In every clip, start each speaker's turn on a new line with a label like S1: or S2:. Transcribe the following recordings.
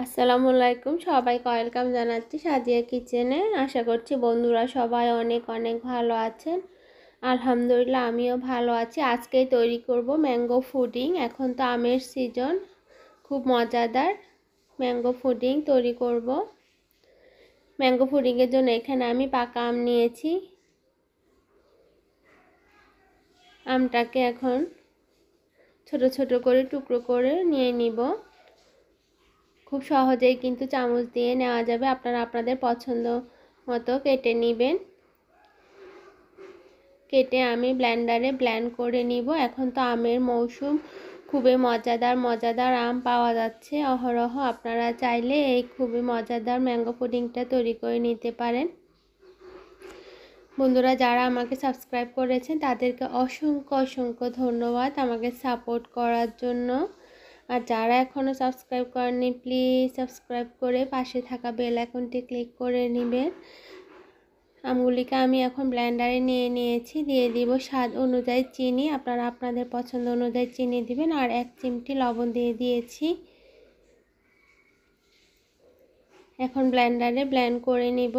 S1: আসসালামু আলাইকুম সবাইকে ওয়েলকাম জানাচ্ছি সাদিয়া কিচেনে আশা করছি বন্ধুরা সবাই অনেক অনেক ভালো আছেন আলহামদুলিল্লাহ আমিও ভালো আছি আজকেই তৈরি করব ম্যাঙ্গো ফুডিং এখন তো আমের সিজন খুব মজাদার ম্যাঙ্গো ফুডিং তৈরি করব ম্যাঙ্গো ফুডিংয়ের জন্য এখানে আমি পাকা আম নিয়েছি আমটাকে এখন ছোট ছোট করে টুকরো করে নিয়ে নিব খুব সহজেই কিন্তু চামচ দিয়ে নেওয়া যাবে আপনারা আপনাদের পছন্দ মতো কেটে নেবেন কেটে আমি ব্ল্যান্ডারে ব্ল্যান্ড করে নিব এখন তো আমের মৌসুম খুবই মজাদার মজাদার আম পাওয়া যাচ্ছে অহরহ আপনারা চাইলে এই খুবই মজাদার ম্যাঙ্গো পুডিংটা তৈরি করে নিতে পারেন বন্ধুরা যারা আমাকে সাবস্ক্রাইব করেছেন তাদেরকে অসংখ্য অসংখ্য ধন্যবাদ আমাকে সাপোর্ট করার জন্য আর যারা এখনও সাবস্ক্রাইব করেননি প্লিজ সাবস্ক্রাইব করে পাশে থাকা বেল আইকনটি ক্লিক করে নেবেন আমগুলিকে আমি এখন ব্লেন্ডারে নিয়ে নিয়েছি দিয়ে দিব স্বাদ অনুযায়ী চিনি আপনারা আপনাদের পছন্দ অনুযায়ী চিনি দিবেন আর এক চিমটি লবণ দিয়ে দিয়েছি এখন ব্লেন্ডারে ব্লেন্ড করে নিব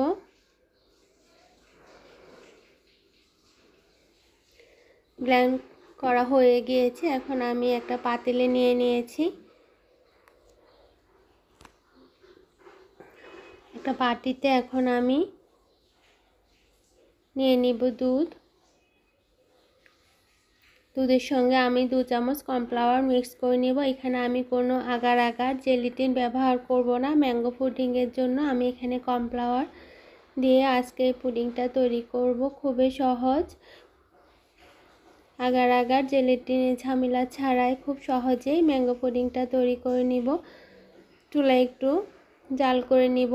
S1: ব্লেন্ড করা হয়ে গিয়েছে এখন আমি একটা পাতিলে নিয়ে নিয়েছি একটা পাটিতে এখন আমি নিয়ে নিব দুধ দুধের সঙ্গে আমি দু চামচ কর্নফ্লাওয়ার মিক্স করে নেব এখানে আমি কোনো আগার আগার জেলিটিন ব্যবহার করব না ম্যাঙ্গো পুডিংয়ের জন্য আমি এখানে কর্নফ্লাওয়ার দিয়ে আজকে এই পুডিংটা তৈরি করব খুবই সহজ আগার আগার জেলেটিনের ঝামেলা ছাড়াই খুব সহজেই ম্যাঙ্গো পুডিংটা তৈরি করে নিব চুলা একটু জাল করে নিব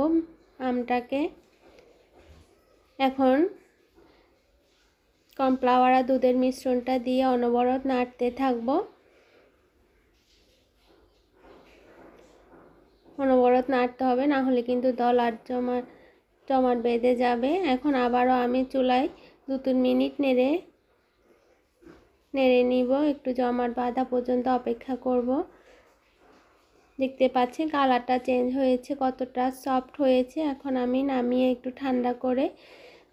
S1: আমটাকে এখন কমপ্লাওয়ারা আর দুধের মিশ্রণটা দিয়ে অনবরত নাড়তে থাকবো অনবরত নাড়তে হবে না হলে কিন্তু দল আর জমা জমাট বেঁধে যাবে এখন আবারও আমি চুলায় দু তিন মিনিট নেড়ে নেড়ে নিব একটু জমার বাঁধা পর্যন্ত অপেক্ষা করব দেখতে পাচ্ছি কালারটা চেঞ্জ হয়েছে কতটা সফট হয়েছে এখন আমি নামিয়ে একটু ঠান্ডা করে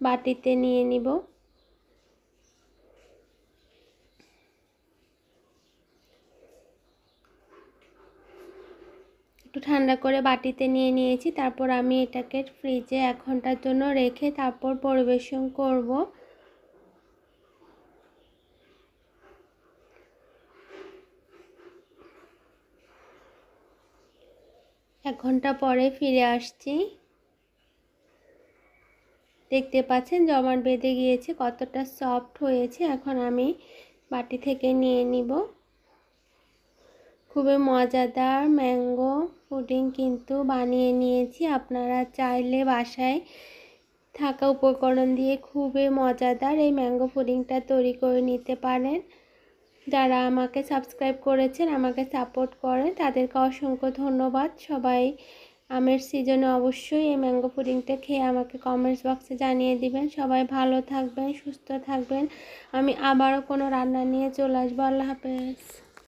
S1: বাটিতে নিয়ে নিব একটু ঠান্ডা করে বাটিতে নিয়ে নিয়েছি তারপর আমি এটাকে ফ্রিজে এক ঘন্টার জন্য রেখে তারপর পরিবেশন করব এক ঘন্টা পরে ফিরে আসছি দেখতে পাচ্ছেন জমাট বেঁধে গিয়েছে কতটা সফট হয়েছে এখন আমি বাটি থেকে নিয়ে নিব খুবই মজাদার ম্যাঙ্গো পুডিং কিন্তু বানিয়ে নিয়েছি আপনারা চাইলে বাসায় থাকা উপকরণ দিয়ে খুবই মজাদার এই ম্যাঙ্গো পুডিংটা তৈরি করে নিতে পারেন যারা আমাকে সাবস্ক্রাইব করেছেন আমাকে সাপোর্ট করেন তাদেরকে অসংখ্য ধন্যবাদ সবাই আমের সিজনে অবশ্যই এই ম্যাঙ্গো পুডিংটা খেয়ে আমাকে কমেন্টস বক্সে জানিয়ে দিবেন সবাই ভালো থাকবেন সুস্থ থাকবেন আমি আবারও কোনো রান্না নিয়ে চলে আসবো আল্লাহ হাফেজ